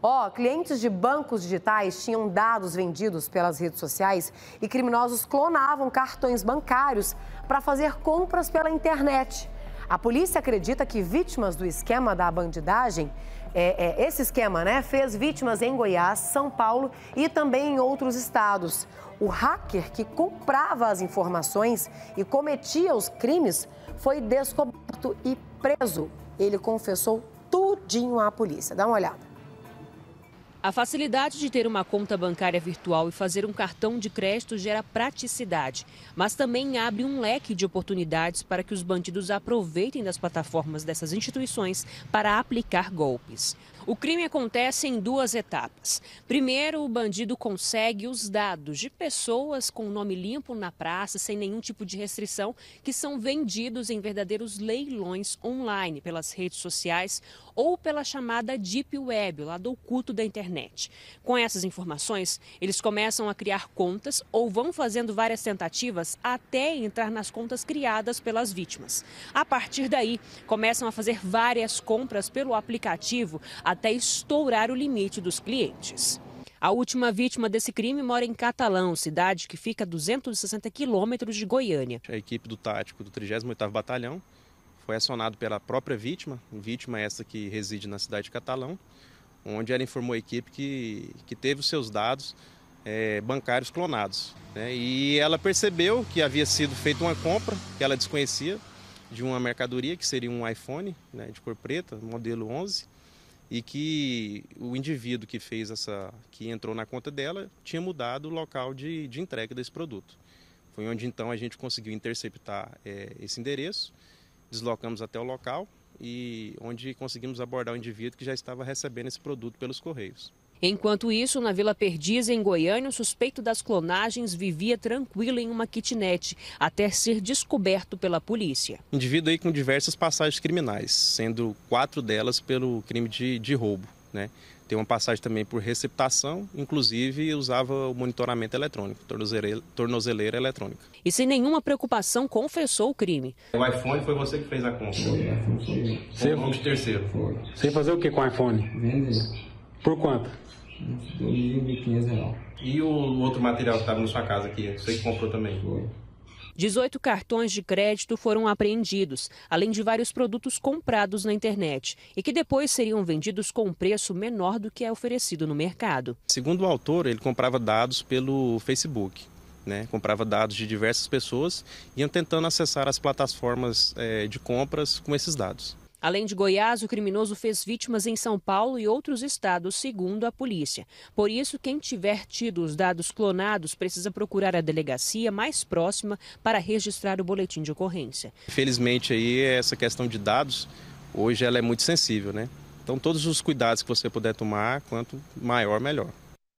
Ó, oh, clientes de bancos digitais tinham dados vendidos pelas redes sociais e criminosos clonavam cartões bancários para fazer compras pela internet. A polícia acredita que vítimas do esquema da bandidagem, é, é, esse esquema, né, fez vítimas em Goiás, São Paulo e também em outros estados. O hacker que comprava as informações e cometia os crimes foi descoberto e preso. Ele confessou tudinho à polícia. Dá uma olhada. A facilidade de ter uma conta bancária virtual e fazer um cartão de crédito gera praticidade, mas também abre um leque de oportunidades para que os bandidos aproveitem das plataformas dessas instituições para aplicar golpes. O crime acontece em duas etapas. Primeiro, o bandido consegue os dados de pessoas com nome limpo na praça, sem nenhum tipo de restrição, que são vendidos em verdadeiros leilões online pelas redes sociais ou pela chamada Deep Web, o lado oculto da internet internet. Com essas informações, eles começam a criar contas ou vão fazendo várias tentativas até entrar nas contas criadas pelas vítimas. A partir daí, começam a fazer várias compras pelo aplicativo até estourar o limite dos clientes. A última vítima desse crime mora em Catalão, cidade que fica a 260 quilômetros de Goiânia. A equipe do tático do 38º Batalhão foi acionado pela própria vítima, vítima é essa que reside na cidade de Catalão, onde ela informou a equipe que, que teve os seus dados é, bancários clonados. Né? E ela percebeu que havia sido feita uma compra que ela desconhecia de uma mercadoria que seria um iPhone né, de cor preta, modelo 11, e que o indivíduo que fez essa, que entrou na conta dela, tinha mudado o local de, de entrega desse produto. Foi onde então a gente conseguiu interceptar é, esse endereço, deslocamos até o local, e onde conseguimos abordar o indivíduo que já estava recebendo esse produto pelos correios. Enquanto isso, na Vila Perdiz, em Goiânia, o suspeito das clonagens vivia tranquilo em uma kitnet, até ser descoberto pela polícia. Indivíduo aí com diversas passagens criminais, sendo quatro delas pelo crime de, de roubo. Né? Tem uma passagem também por receptação, inclusive usava o monitoramento eletrônico, tornozeleira, tornozeleira eletrônica. E sem nenhuma preocupação confessou o crime. O iPhone foi você que fez a compra? Foi. Né? Ou de terceiro? Foi. Você fazer o que com o iPhone? Vender. Por quanto? R$ 2.500. E o outro material que estava na sua casa aqui? Você que comprou também? Foi. 18 cartões de crédito foram apreendidos, além de vários produtos comprados na internet e que depois seriam vendidos com um preço menor do que é oferecido no mercado. Segundo o autor, ele comprava dados pelo Facebook. Né, comprava dados de diversas pessoas e iam tentando acessar as plataformas é, de compras com esses dados. Além de Goiás, o criminoso fez vítimas em São Paulo e outros estados, segundo a polícia. Por isso, quem tiver tido os dados clonados precisa procurar a delegacia mais próxima para registrar o boletim de ocorrência. Felizmente aí essa questão de dados hoje ela é muito sensível, né? Então todos os cuidados que você puder tomar, quanto maior melhor.